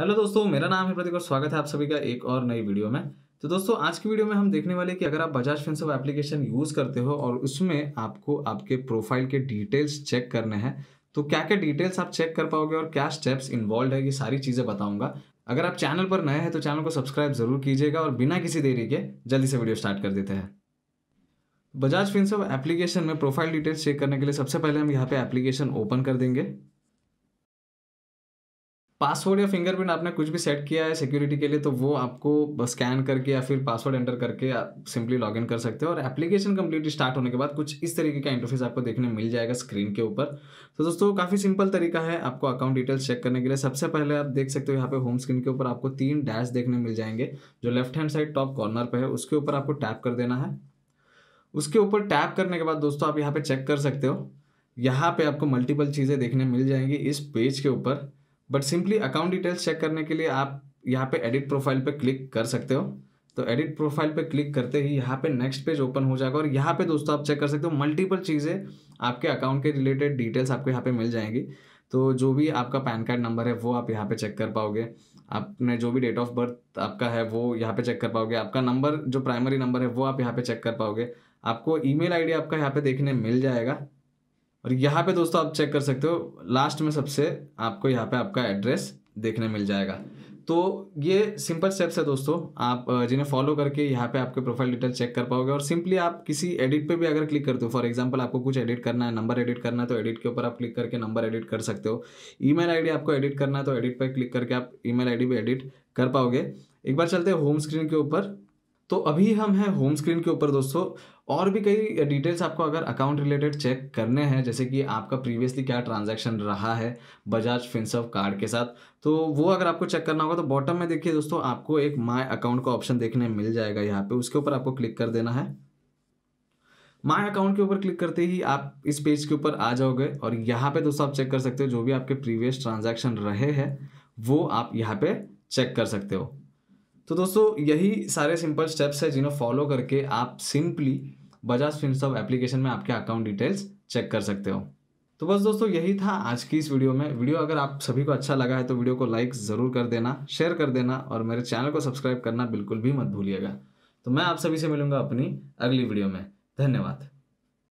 hello दोस्तों मेरा नाम है प्रतीक और स्वागत है आप सभी का एक और नई वीडियो में तो दोस्तों आज की वीडियो में हम देखने वाले कि अगर आप बजाज फिनसर्व एप्लीकेशन यूज़ करते हो और उसमें आपको आपके प्रोफाइल के डिटेल्स चेक करने हैं तो क्या क्या डिटेल्स आप चेक कर पाओगे और क्या स्टेप्स इन्वॉल्व है ये सारी चीज़ें बताऊंगा अगर आप चैनल पर नए हैं तो चैनल को सब्सक्राइब जरूर कीजिएगा और बिना किसी देरी के जल्दी से वीडियो स्टार्ट कर देते हैं बजाज फिनसर्व एप्लीकेशन में प्रोफाइल डिटेल्स चेक करने के लिए सबसे पहले हम यहाँ पे एप्लीकेशन ओपन कर देंगे पासवर्ड या फिंगरप्रिंट आपने कुछ भी सेट किया है सिक्योरिटी के लिए तो वो आपको स्कैन करके या फिर पासवर्ड एंटर करके आप सिंपली लॉग कर सकते हो और एप्लीकेशन कम्प्लीटली स्टार्ट होने के बाद कुछ इस तरीके का इंटरफेस आपको देखने मिल जाएगा स्क्रीन के ऊपर तो दोस्तों काफ़ी सिंपल तरीका है आपको अकाउंट डिटेल्स चेक करने के लिए सबसे पहले आप देख सकते हो यहाँ पे होम स्क्रीन के ऊपर आपको तीन डैश देखने मिल जाएंगे जो left hand side top corner पर है उसके ऊपर आपको टैप कर देना है उसके ऊपर टैप करने के बाद दोस्तों आप यहाँ पर चेक कर सकते हो यहाँ पे आपको मल्टीपल चीज़ें देखने मिल जाएंगी इस पेज के ऊपर but simply account details check करने के लिए आप यहाँ पे एडिट प्रोफाइल पे क्लिक कर सकते हो तो एडिट प्रोफाइल पे क्लिक करते ही यहाँ पे नेक्स्ट पेज ओपन हो जाएगा और यहाँ पे दोस्तों आप चेक कर सकते हो मल्टीपल चीज़ें आपके अकाउंट के रिलेटेड डिटेल्स आपको यहाँ पे मिल जाएंगी तो जो भी आपका पैन कार्ड नंबर है वो आप यहाँ पे चेक कर पाओगे आपने जो भी डेट ऑफ बर्थ आपका है वो यहाँ पे चेक कर पाओगे आपका नंबर जो प्राइमरी नंबर है वो आप यहाँ पे चेक कर पाओगे आपको ईमेल आईडी आपका यहाँ पे देखने मिल जाएगा और यहाँ पे दोस्तों आप चेक कर सकते हो लास्ट में सबसे आपको यहाँ पे आपका एड्रेस देखने मिल जाएगा तो ये सिंपल स्टेप्स है दोस्तों आप जिन्हें फॉलो करके यहाँ पे आपके प्रोफाइल डिटेल चेक कर पाओगे और सिंपली आप किसी एडिट पे भी अगर क्लिक करते हो फॉर एग्जांपल आपको कुछ एडिट करना है नंबर एडिट करना है तो एडिट के ऊपर आप क्लिक करके नंबर एडिट कर सकते हो ईमेल आईडी आपको एडिट करना है तो एडिट पर क्लिक करके आप ई मेल भी एडिट कर पाओगे एक बार चलते हैं होम स्क्रीन के ऊपर तो अभी हम हैं होम स्क्रीन के ऊपर दोस्तों और भी कई डिटेल्स आपको अगर अकाउंट रिलेटेड चेक करने हैं जैसे कि आपका प्रीवियसली क्या ट्रांजैक्शन रहा है बजाज फिनसव कार्ड के साथ तो वो अगर आपको चेक करना होगा तो बॉटम में देखिए दोस्तों आपको एक माय अकाउंट का ऑप्शन देखने मिल जाएगा यहाँ पे उसके ऊपर आपको क्लिक कर देना है माय अकाउंट के ऊपर क्लिक करते ही आप इस पेज के ऊपर आ जाओगे और यहाँ पे दोस्तों आप चेक कर सकते हो जो भी आपके प्रीवियस ट्रांजेक्शन रहे हैं वो आप यहाँ पे चेक कर सकते हो तो दोस्तों यही सारे सिंपल स्टेप्स है जिन्हें फॉलो करके आप सिंपली बजाज फिनस्टॉप एप्लीकेशन में आपके अकाउंट डिटेल्स चेक कर सकते हो तो बस दोस्तों यही था आज की इस वीडियो में वीडियो अगर आप सभी को अच्छा लगा है तो वीडियो को लाइक ज़रूर कर देना शेयर कर देना और मेरे चैनल को सब्सक्राइब करना बिल्कुल भी मत भूलिएगा तो मैं आप सभी से मिलूंगा अपनी अगली वीडियो में धन्यवाद